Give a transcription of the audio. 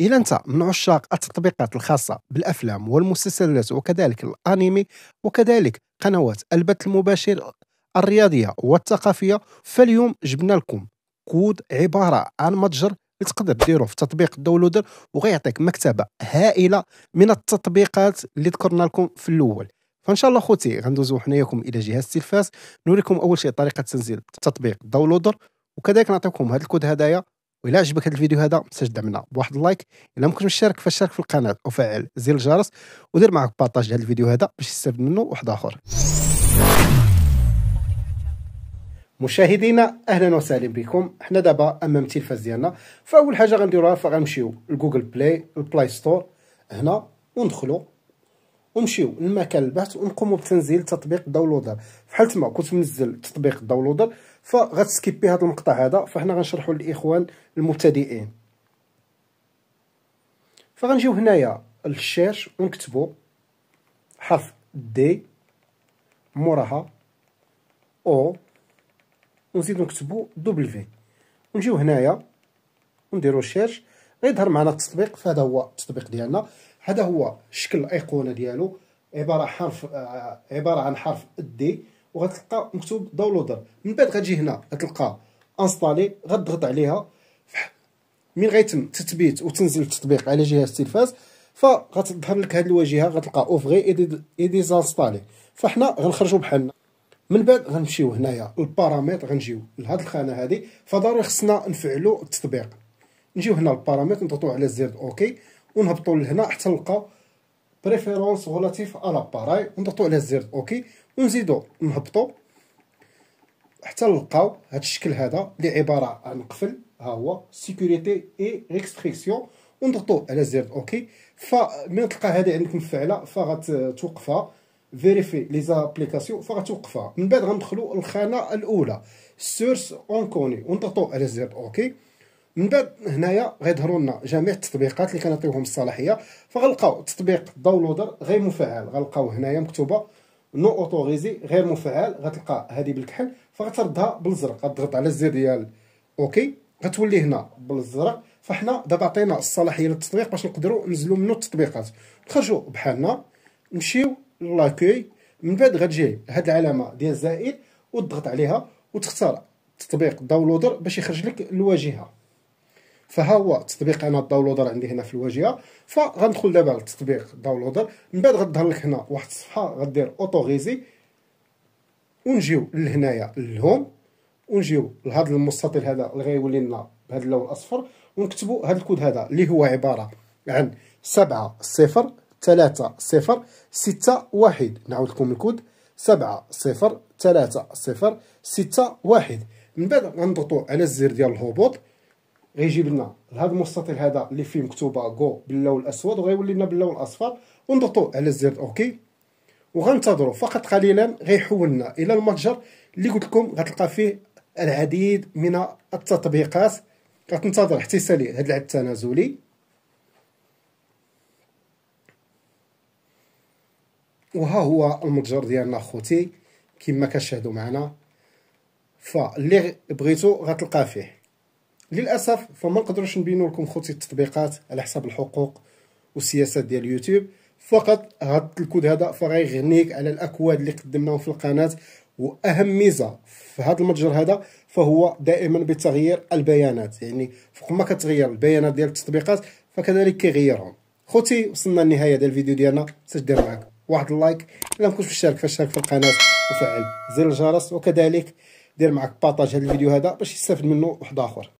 إذا أنت من عشاق التطبيقات الخاصة بالأفلام والمسلسلات وكذلك الأنمي وكذلك قنوات البث المباشر الرياضية والثقافية فاليوم جبنا لكم كود عبارة عن متجر تقدر ديرو في تطبيق داونلودر وغيعطيك مكتبة هائلة من التطبيقات اللي ذكرنا لكم في الأول فان شاء الله خوتي غندوزو حناياكم الى جهاز التلفاز نوريكم اول شيء طريقه تنزيل تطبيق داونلودر وكذلك نعطيكم هذا الكود هدايا وإلا عجبك هذا الفيديو هذا متنساش تدعمنا بواحد اللايك إلا ممكن تشارك فاشترك في القناة وفعل زر الجرس ودير معك بارطاج هذا الفيديو هذا باش يستافد منه واحد آخر مشاهدينا اهلا وسهلا بكم حنا دابا امام التلفاز ديالنا فاول حاجه غنديروها فغنمشيو لجوجل بلاي البلاي ستور هنا وندخلو ونمشيو لمكان البحث ونقومو بتنزيل تطبيق داونلودر فحال تما كنت منزل تطبيق داونلودر فغتسكيبي هذا المقطع هذا فهنا غنشرحوا للاخوان المبتدئين فغنجيو هنايا للشيرش ونكتبوا حرف دي موراها او ونزيدو نكتبوا دبليو في ونجيو هنايا ونديرو شيرش غيظهر معنا التطبيق فهذا هو التطبيق ديالنا هذا هو شكل الايقونه ديالو عباره حرف آه، عباره عن حرف دي وغتلقى مكتوب داونلودر من بعد غتجي هنا غتلقى انستالي غتضغط عليها من غيتم تثبيت وتنزل التطبيق على جهاز التلفاز فغتظهر لك هذه الواجهه غتلقى اوفغي اي زانستالي فحنا غنخرجوا بحالنا من بعد غنمشيو هنايا للبارامتر غنجيو لهاد الخانه هذه فضروري خصنا نفعلوا التطبيق نجيو هنا للبارامتر نضغطوا على زر اوكي ونهبطوا لهنا حتى نلقى بريفيرونس غولاتيف ا لاباراي نضغطو على زر اوكي ونزيدو نهبطو حتى نلقاو هاد الشكل هذا اللي عباره عن قفل ها هو سيكوريتي اي ريستريكسيون ونضغطو على زر اوكي فمن تلقى هذه عندك مفعله فغتوقفها فيريفي لي زابليكاسيون فغتوقفها من بعد غندخلو الخانه الاولى سورس اون كوني ونضغطو على زر اوكي من بعد هنايا غيظهروا لنا جميع التطبيقات اللي كنعطيوهم الصلاحيه فغنلقاو تطبيق داونلودر غير مفعل غنلقاو هنايا مكتوبه نو اوتوريزي غير مفعل غتلقى هذه بالكحل فغتردها بالزرق غتضغط على الزر ديال اوكي غتولي هنا بالزرق فحنا دابا عطينا الصلاحيه للتطبيق باش نقدروا نزلوا منه التطبيقات نخرجوا بحالنا نمشيو لاكوي من بعد غتجي هاد العلامه ديال زائد وتضغط عليها وتختار تطبيق داونلودر باش يخرج لك الواجهه فها هو التطبيق انا الداونلودر عندي هنا في الواجهه فغندخل دابا للتطبيق داونلودر من بعد غتظهر لك هنا واحد الصفحه غدير اوتوغيزي ونجيو لهنايا للهوم ونجيو لهذا المستطيل هذا اللي غيولي لنا بهذا اللون الاصفر ونكتبوا هذا الكود هذا اللي هو عباره عن سبعة صفر 3 صفر ستة واحد نعاود لكم الكود سبعة صفر 3 صفر ستة واحد من بعد غنضغطوا على الزر ديال الهبوط غيجيب لنا هذا المستطيل هذا اللي فيه مكتوبه جو باللون الاسود وغيولي لنا باللون الاصفر ونضغطوا على زر اوكي وغنتظروا فقط قليلا غيحولنا الى المتجر اللي قلت لكم غتلقى فيه العديد من التطبيقات غتنتظر حتى يسالي هذا العد التنازلي وها هو المتجر ديالنا خوتي كما كتشاهدوا معنا فاللي بغيتو غتلقى فيه للاسف فما نقدرش نبينوا لكم خوتي التطبيقات على حساب الحقوق والسياسات ديال يوتيوب فقط هاد الكود هذا فغيغنيك على الاكواد اللي قدمناهم في القناه واهم ميزه في هذا المتجر هذا فهو دائما بتغيير البيانات يعني فوق ما كتغير البيانات ديال التطبيقات فكذلك كيغيرهم خوتي وصلنا للنهايه ديال الفيديو ديالنا واش دير معاك واحد اللايك الا ما كنتش مشترك فاشترك في القناه وفعل زر الجرس وكذلك دير معاك بارطاج هذا الفيديو هذا باش يستافد منه واحد اخر